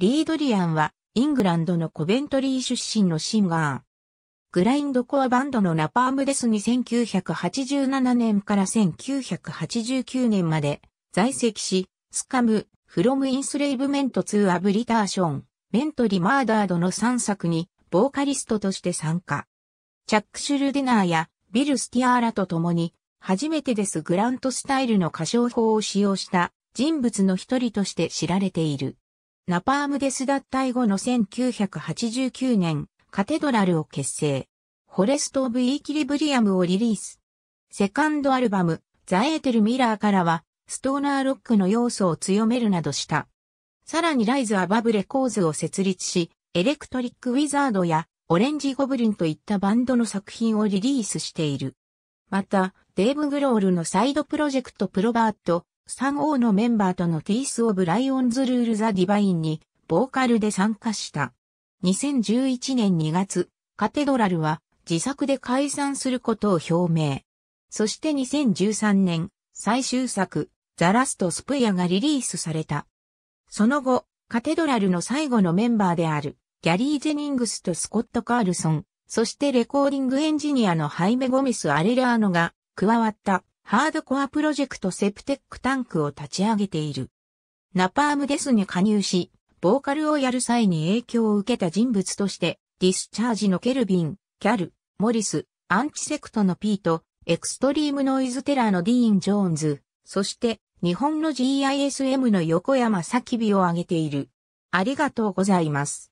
リードリアンは、イングランドのコベントリー出身のシンガー。グラインドコアバンドのナパームデスに1987年から1989年まで在籍し、スカム、フロムインスレイブメント2アブリターション、メントリマーダードの3作に、ボーカリストとして参加。チャック・シュルデナーやビル・スティアーラと共に、初めてですグラントスタイルの歌唱法を使用した人物の一人として知られている。ナパームデス脱退後の1989年、カテドラルを結成。フォレスト・オブ・イーキリブリアムをリリース。セカンドアルバム、ザ・エーテル・ミラーからは、ストーナーロックの要素を強めるなどした。さらにライズ・アバブ・レコーズを設立し、エレクトリック・ウィザードやオレンジ・ゴブリンといったバンドの作品をリリースしている。また、デーブ・グロールのサイドプロジェクトプロバート、3王のメンバーとのティース・オブ・ライオンズ・ルール・ザ・ディバインに、ボーカルで参加した。2011年2月、カテドラルは自作で解散することを表明。そして2013年、最終作、ザ・ラスト・スプエアがリリースされた。その後、カテドラルの最後のメンバーである、ギャリー・ジェニングスとスコット・カールソン、そしてレコーディングエンジニアのハイメ・ゴミス・アレラーノが加わった。ハードコアプロジェクトセプテックタンクを立ち上げている。ナパームデスに加入し、ボーカルをやる際に影響を受けた人物として、ディスチャージのケルビン、キャル、モリス、アンチセクトのピート、エクストリームノイズテラーのディーン・ジョーンズ、そして日本の GISM の横山咲美を挙げている。ありがとうございます。